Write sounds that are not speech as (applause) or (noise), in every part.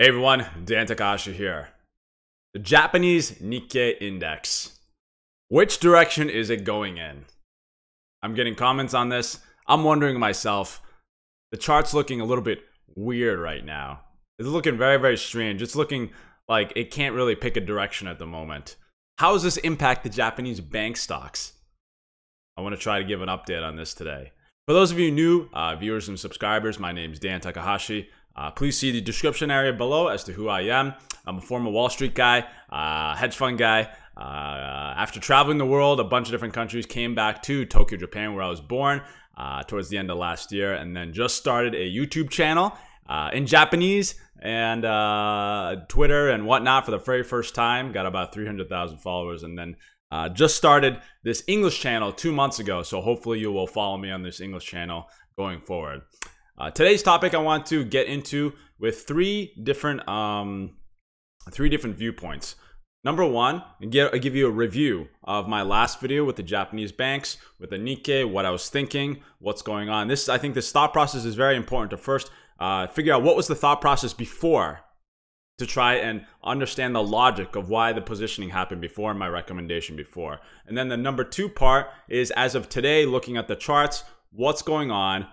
Hey everyone, Dan Takashi here. The Japanese Nikkei Index. Which direction is it going in? I'm getting comments on this. I'm wondering myself, the chart's looking a little bit weird right now. It's looking very, very strange. It's looking like it can't really pick a direction at the moment. How does this impact the Japanese bank stocks? I want to try to give an update on this today. For those of you new uh, viewers and subscribers, my name is Dan Takahashi. Uh, please see the description area below as to who I am. I'm a former Wall Street guy, uh, hedge fund guy. Uh, after traveling the world, a bunch of different countries, came back to Tokyo, Japan, where I was born uh, towards the end of last year, and then just started a YouTube channel uh, in Japanese and uh, Twitter and whatnot for the very first time. Got about 300,000 followers, and then uh, just started this English channel two months ago, so hopefully you will follow me on this English channel going forward. Uh, today's topic I want to get into with three different um, three different viewpoints. Number one, get, i give you a review of my last video with the Japanese banks, with the Nikkei, what I was thinking, what's going on. This I think this thought process is very important to first uh, figure out what was the thought process before to try and understand the logic of why the positioning happened before my recommendation before. And then the number two part is as of today, looking at the charts, what's going on,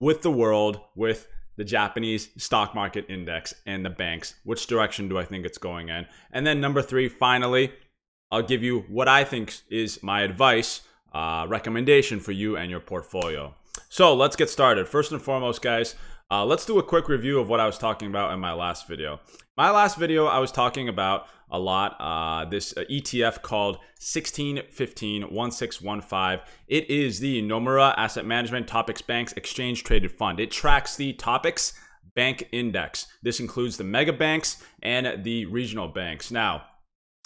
with the world, with the Japanese stock market index and the banks. Which direction do I think it's going in? And then number three, finally, I'll give you what I think is my advice, uh, recommendation for you and your portfolio. So let's get started. First and foremost, guys, uh, let's do a quick review of what I was talking about in my last video. My last video, I was talking about a lot uh, this uh, ETF called 1615-1615. It is the Nomura Asset Management Topics Banks Exchange Traded Fund. It tracks the topics bank index. This includes the mega banks and the regional banks. Now,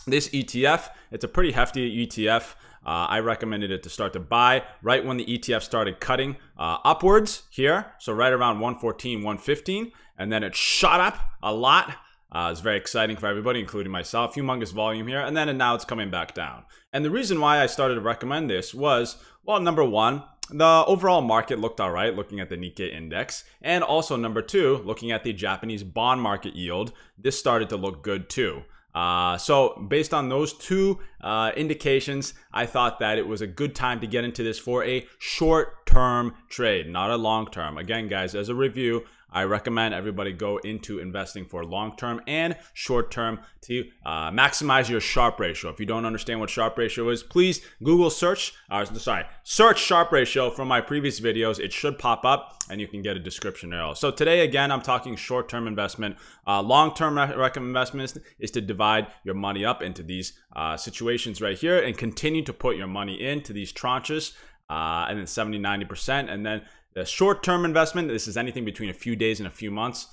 this ETF, it's a pretty hefty ETF. Uh, I recommended it to start to buy right when the ETF started cutting uh, upwards here. So right around 114, 115, and then it shot up a lot. Uh, it's very exciting for everybody, including myself. Humongous volume here, and then and now it's coming back down. And the reason why I started to recommend this was, well, number one, the overall market looked all right looking at the Nikkei index. And also, number two, looking at the Japanese bond market yield, this started to look good too. Uh, so based on those two uh, indications, I thought that it was a good time to get into this for a short-term trade, not a long-term. Again, guys, as a review, I recommend everybody go into investing for long term and short term to uh, maximize your sharp ratio. If you don't understand what sharp ratio is, please Google search, uh, sorry, search sharp ratio from my previous videos. It should pop up and you can get a description there. So today, again, I'm talking short term investment. Uh, long term recommend investments is to divide your money up into these uh, situations right here and continue to put your money into these tranches uh, and then 70, 90%. And then the short-term investment, this is anything between a few days and a few months.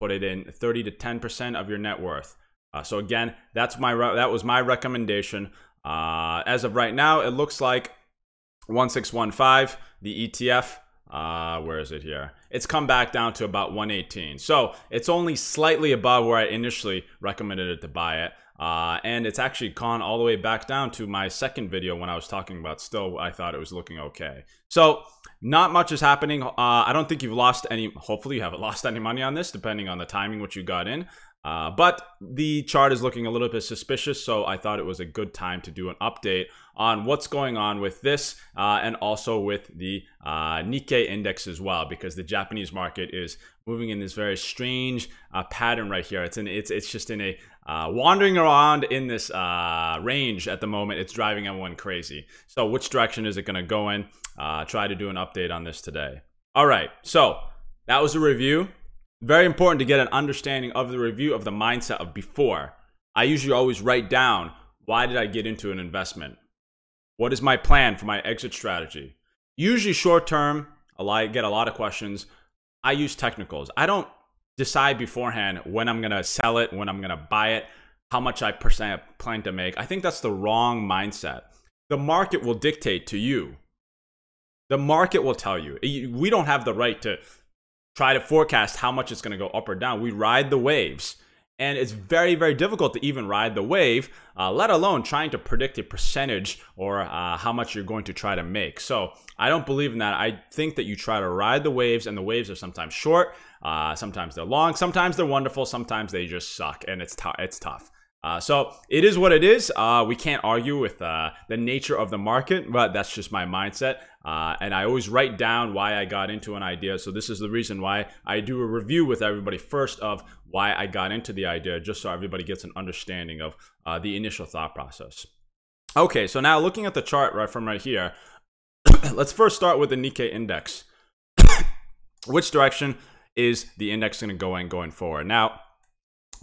Put it in 30 to 10% of your net worth. Uh, so again, that's my that was my recommendation. Uh, as of right now, it looks like 1615, the ETF. Uh, where is it here? It's come back down to about 118. So it's only slightly above where I initially recommended it to buy it. Uh, and it's actually gone all the way back down to my second video when I was talking about still, I thought it was looking okay. So not much is happening. Uh, I don't think you've lost any, hopefully you haven't (laughs) lost any money on this, depending on the timing which you got in. Uh, but the chart is looking a little bit suspicious, so I thought it was a good time to do an update on what's going on with this uh, and also with the uh, Nikkei index as well, because the Japanese market is moving in this very strange uh, pattern right here. It's in it's it's just in a uh, wandering around in this uh, range at the moment. It's driving everyone crazy. So which direction is it going to go in? Uh, try to do an update on this today. All right. So that was a review. Very important to get an understanding of the review of the mindset of before. I usually always write down, why did I get into an investment? What is my plan for my exit strategy? Usually short term, I get a lot of questions. I use technicals. I don't decide beforehand when I'm going to sell it, when I'm going to buy it, how much I percent plan to make. I think that's the wrong mindset. The market will dictate to you. The market will tell you. We don't have the right to try to forecast how much it's going to go up or down. We ride the waves. And it's very, very difficult to even ride the wave, uh, let alone trying to predict a percentage or uh, how much you're going to try to make. So I don't believe in that. I think that you try to ride the waves, and the waves are sometimes short, uh, sometimes they're long, sometimes they're wonderful, sometimes they just suck, and it's tough. It's tough. Uh, so it is what it is. Uh, we can't argue with uh, the nature of the market, but that's just my mindset. Uh, and I always write down why I got into an idea. So this is the reason why I do a review with everybody first of why I got into the idea, just so everybody gets an understanding of uh, the initial thought process. Okay, so now looking at the chart right from right here, (coughs) let's first start with the Nikkei index. (coughs) Which direction is the index going to go in going forward. Now,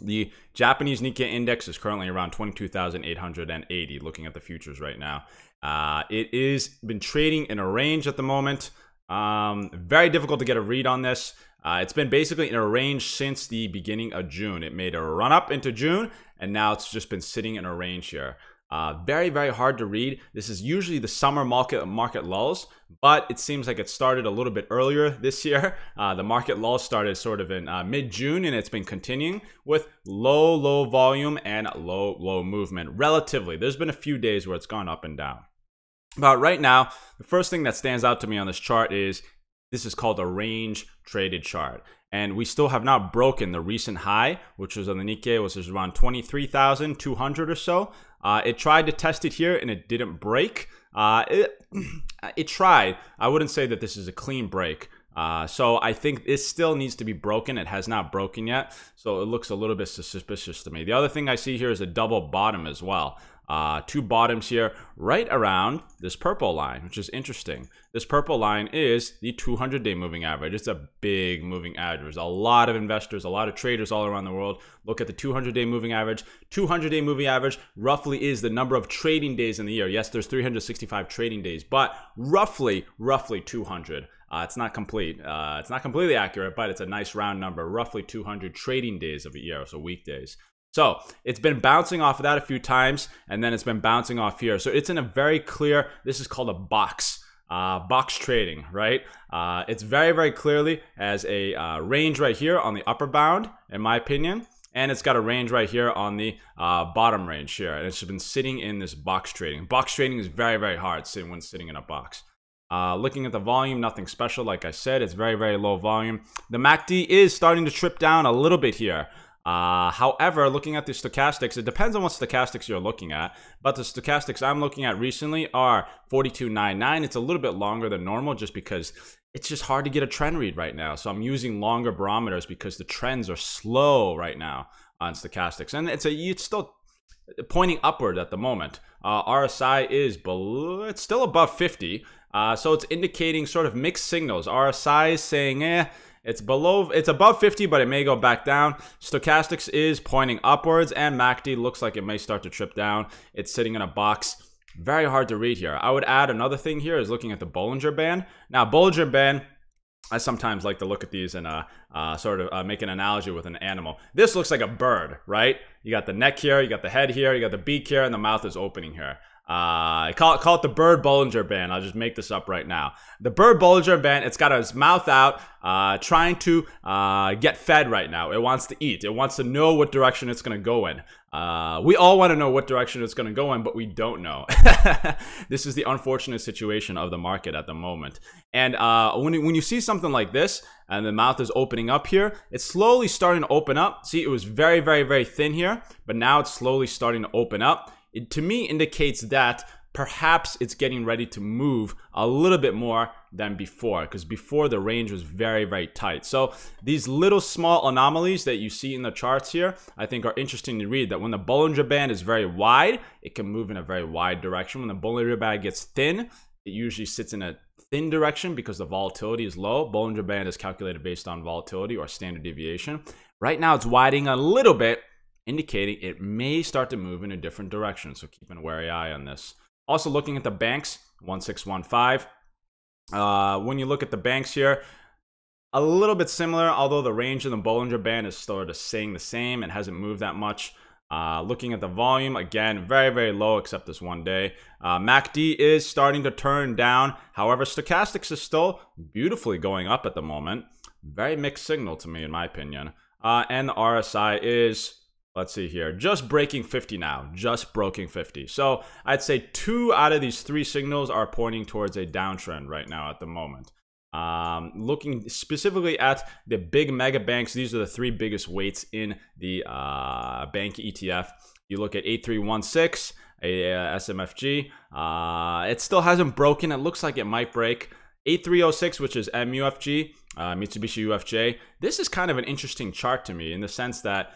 the Japanese Nikkei index is currently around 22,880, looking at the futures right now. Uh, it is been trading in a range at the moment. Um, very difficult to get a read on this. Uh, it's been basically in a range since the beginning of June. It made a run up into June, and now it's just been sitting in a range here. Uh, very, very hard to read. This is usually the summer market market lulls, but it seems like it started a little bit earlier (laughs) this year. Uh, the market lull started sort of in uh, mid-June, and it's been continuing with low, low volume and low, low movement. Relatively, there's been a few days where it's gone up and down. But right now, the first thing that stands out to me on this chart is this is called a range traded chart. And we still have not broken the recent high, which was on the Nikkei, which was around 23,200 or so. Uh, it tried to test it here and it didn't break. Uh, it, (clears throat) it tried. I wouldn't say that this is a clean break. Uh, so I think it still needs to be broken. It has not broken yet. So it looks a little bit suspicious to me. The other thing I see here is a double bottom as well uh, two bottoms here right around this purple line, which is interesting. This purple line is the 200-day moving average. It's a big moving average. a lot of investors, a lot of traders all around the world look at the 200-day moving average. 200-day moving average roughly is the number of trading days in the year. Yes, there's 365 trading days, but roughly, roughly 200. Uh, it's not complete. Uh, it's not completely accurate, but it's a nice round number, roughly 200 trading days of a year, so weekdays. So it's been bouncing off of that a few times, and then it's been bouncing off here. So it's in a very clear, this is called a box. Uh, box trading, right? Uh, it's very, very clearly as a uh, range right here on the upper bound, in my opinion. And it's got a range right here on the uh, bottom range here. And it's been sitting in this box trading. Box trading is very, very hard sitting when sitting in a box. Uh, looking at the volume, nothing special. Like I said, it's very, very low volume. The MACD is starting to trip down a little bit here. Uh, however, looking at the stochastics, it depends on what stochastics you're looking at, but the stochastics I'm looking at recently are 42.99. It's a little bit longer than normal just because it's just hard to get a trend read right now. So I'm using longer barometers because the trends are slow right now on stochastics. And it's a, it's still pointing upward at the moment. Uh, RSI is below, it's still above 50. Uh, so it's indicating sort of mixed signals. RSI is saying, eh, it's below, it's above 50, but it may go back down. Stochastics is pointing upwards, and MACD looks like it may start to trip down. It's sitting in a box. Very hard to read here. I would add another thing here is looking at the Bollinger Band. Now, Bollinger Band, I sometimes like to look at these and uh, uh, sort of uh, make an analogy with an animal. This looks like a bird, right? You got the neck here, you got the head here, you got the beak here, and the mouth is opening here uh, call it, call it the Bird Bollinger Band. I'll just make this up right now. The Bird Bollinger Band, it's got its mouth out, uh, trying to uh, get fed right now. It wants to eat. It wants to know what direction it's going to go in. Uh, we all want to know what direction it's going to go in, but we don't know. (laughs) this is the unfortunate situation of the market at the moment. And uh, when, when you see something like this, and the mouth is opening up here, it's slowly starting to open up. See, it was very, very, very thin here, but now it's slowly starting to open up it to me indicates that perhaps it's getting ready to move a little bit more than before because before the range was very very tight so these little small anomalies that you see in the charts here i think are interesting to read that when the bollinger band is very wide it can move in a very wide direction when the bollinger band gets thin it usually sits in a thin direction because the volatility is low bollinger band is calculated based on volatility or standard deviation right now it's widening a little bit indicating it may start to move in a different direction. So keep an wary eye on this. Also looking at the banks, 1615. Uh, when you look at the banks here, a little bit similar, although the range in the Bollinger Band is sort of staying the same It hasn't moved that much. Uh, looking at the volume, again, very, very low except this one day. Uh, MACD is starting to turn down. However, stochastics is still beautifully going up at the moment. Very mixed signal to me, in my opinion. Uh, and the RSI is Let's see here. Just breaking 50 now. Just breaking 50. So I'd say two out of these three signals are pointing towards a downtrend right now at the moment. Um, looking specifically at the big mega banks, these are the three biggest weights in the uh, bank ETF. You look at 8316, a, uh, SMFG. Uh, it still hasn't broken. It looks like it might break. 8306, which is MUFG, uh, Mitsubishi UFJ. This is kind of an interesting chart to me in the sense that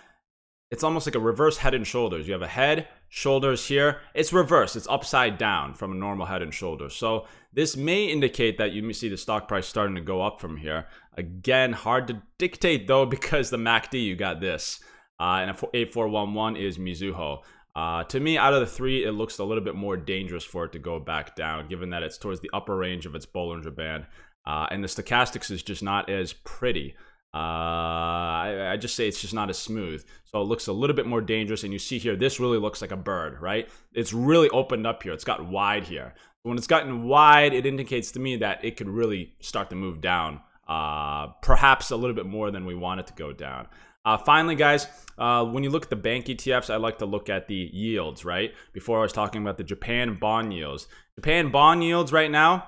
it's almost like a reverse head and shoulders. You have a head, shoulders here. It's reverse. It's upside down from a normal head and shoulders. So this may indicate that you see the stock price starting to go up from here. Again, hard to dictate though (laughs) because the MACD, you got this. Uh, and 8411 is Mizuho. Uh, to me, out of the three, it looks a little bit more dangerous for it to go back down, given that it's towards the upper range of its Bollinger Band. Uh, and the stochastics is just not as pretty. Uh, I, I, just say it's just not as smooth. So it looks a little bit more dangerous. And you see here, this really looks like a bird, right? It's really opened up here. It's got wide here. When it's gotten wide, it indicates to me that it could really start to move down, uh, perhaps a little bit more than we want it to go down. Uh, finally, guys, uh, when you look at the bank ETFs, I like to look at the yields, right? Before I was talking about the Japan bond yields. Japan bond yields right now,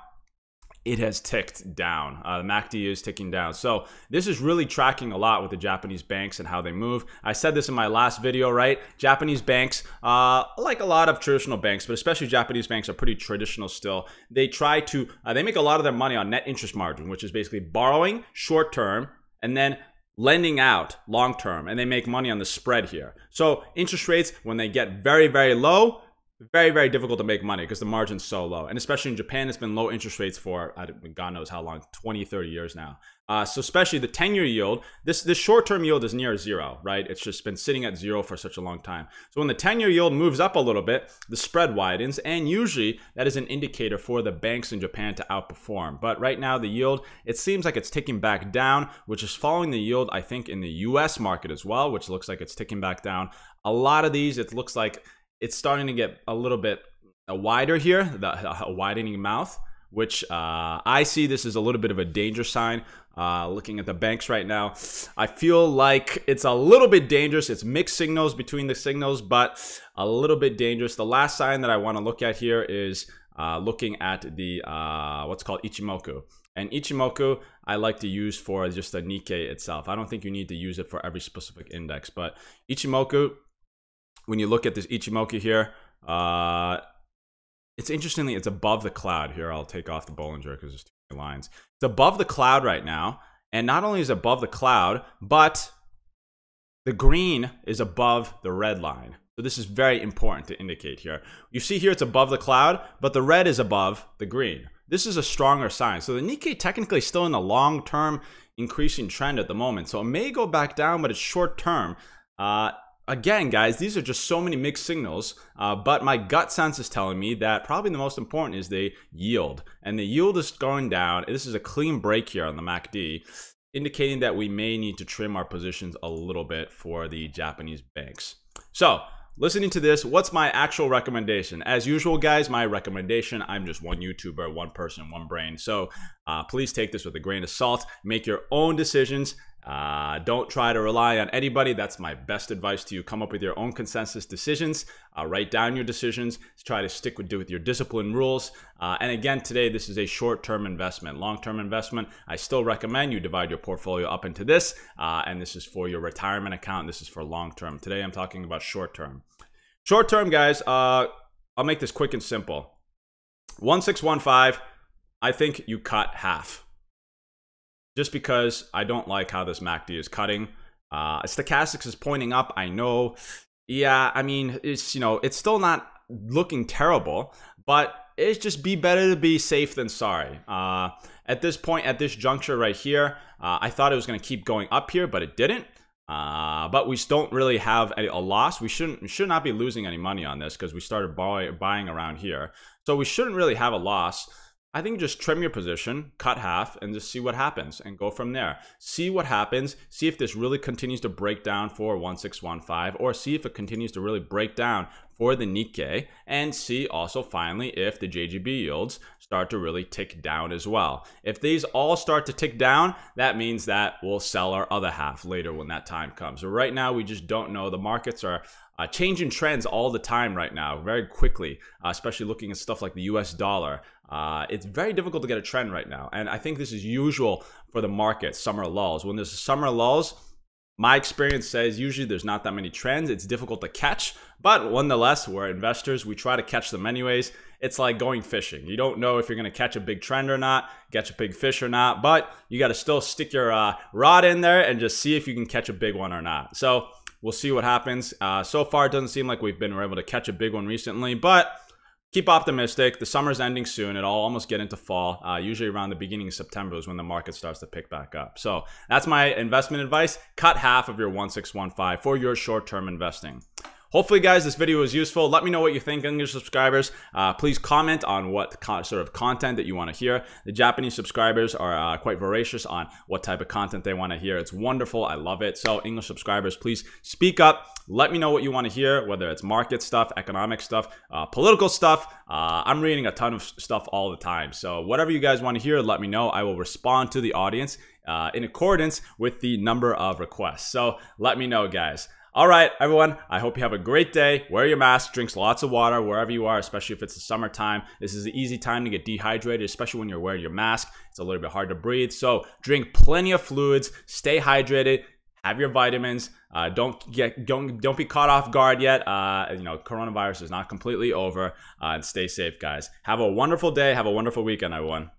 it has ticked down. Uh, the MACD is ticking down. So this is really tracking a lot with the Japanese banks and how they move. I said this in my last video, right? Japanese banks, uh, like a lot of traditional banks, but especially Japanese banks are pretty traditional still. They try to, uh, they make a lot of their money on net interest margin, which is basically borrowing short term and then lending out long term. And they make money on the spread here. So interest rates, when they get very, very low, very very difficult to make money because the margin's so low and especially in japan it's been low interest rates for god knows how long 20 30 years now uh, so especially the 10 year yield this this short term yield is near zero right it's just been sitting at zero for such a long time so when the 10 year yield moves up a little bit the spread widens and usually that is an indicator for the banks in japan to outperform but right now the yield it seems like it's ticking back down which is following the yield i think in the us market as well which looks like it's ticking back down a lot of these it looks like it's starting to get a little bit uh, wider here, the, a uh, uh, widening mouth, which uh, I see this is a little bit of a danger sign. Uh, looking at the banks right now, I feel like it's a little bit dangerous. It's mixed signals between the signals, but a little bit dangerous. The last sign that I want to look at here is uh, looking at the what's called Ichimoku. And Ichimoku, I like to use for just the Nikkei itself. I don't think you need to use it for every specific index, but Ichimoku when you look at this Ichimoku here, uh, it's interestingly, it's above the cloud. Here, I'll take off the Bollinger because there's too many lines. It's above the cloud right now. And not only is above the cloud, but the green is above the red line. So this is very important to indicate here. You see here it's above the cloud, but the red is above the green. This is a stronger sign. So the Nikkei technically is still in a long-term increasing trend at the moment. So it may go back down, but it's short-term. Uh, Again, guys, these are just so many mixed signals, uh, but my gut sense is telling me that probably the most important is the yield. And the yield is going down. This is a clean break here on the MACD, indicating that we may need to trim our positions a little bit for the Japanese banks. So listening to this, what's my actual recommendation? As usual, guys, my recommendation I'm just one YouTuber, one person, one brain. So uh, please take this with a grain of salt. Make your own decisions. Uh, don't try to rely on anybody. That's my best advice to you. Come up with your own consensus decisions. Uh, write down your decisions. Try to stick with, with your discipline rules. Uh, and again, today, this is a short term investment. Long term investment, I still recommend you divide your portfolio up into this. Uh, and this is for your retirement account. This is for long term. Today, I'm talking about short term. Short term, guys, uh, I'll make this quick and simple. 1615, I think you cut half just because I don't like how this MACD is cutting. Uh, stochastics is pointing up, I know. Yeah, I mean, it's, you know, it's still not looking terrible, but it's just be better to be safe than sorry. Uh, at this point, at this juncture right here, uh, I thought it was going to keep going up here, but it didn't. Uh, but we don't really have a, a, loss. We shouldn't should not be losing any money on this because we started buy, buying around here. So we shouldn't really have a loss. I think just trim your position, cut half, and just see what happens and go from there. See what happens. See if this really continues to break down for 1615 or see if it continues to really break down for the Nikkei and see also finally if the JGB yields start to really tick down as well. If these all start to tick down, that means that we'll sell our other half later when that time comes. So right now we just don't know. The markets are uh, changing trends all the time right now, very quickly, uh, especially looking at stuff like the US dollar. Uh, it's very difficult to get a trend right now. And I think this is usual for the market, summer lulls. When there's summer lulls, my experience says usually there's not that many trends. It's difficult to catch, but nonetheless, we're investors. We try to catch them anyways. It's like going fishing. You don't know if you're going to catch a big trend or not, catch a big fish or not, but you got to still stick your uh, rod in there and just see if you can catch a big one or not. So We'll see what happens. Uh, so far, it doesn't seem like we've been able to catch a big one recently, but keep optimistic. The summer's ending soon. It'll almost get into fall. Uh, usually around the beginning of September is when the market starts to pick back up. So that's my investment advice. Cut half of your 1615 for your short-term investing. Hopefully, guys, this video was useful. Let me know what you think, English subscribers. Uh, please comment on what sort of content that you want to hear. The Japanese subscribers are uh, quite voracious on what type of content they want to hear. It's wonderful. I love it. So, English subscribers, please speak up. Let me know what you want to hear, whether it's market stuff, economic stuff, uh, political stuff. Uh, I'm reading a ton of stuff all the time. So, whatever you guys want to hear, let me know. I will respond to the audience uh, in accordance with the number of requests. So let me know, guys. All right, everyone, I hope you have a great day. Wear your mask, drinks lots of water wherever you are, especially if it's the summertime. This is an easy time to get dehydrated, especially when you're wearing your mask. It's a little bit hard to breathe. So drink plenty of fluids, stay hydrated, have your vitamins. Uh, don't get don't don't be caught off guard yet. Uh, you know, coronavirus is not completely over. Uh, and stay safe, guys. Have a wonderful day. Have a wonderful weekend, everyone.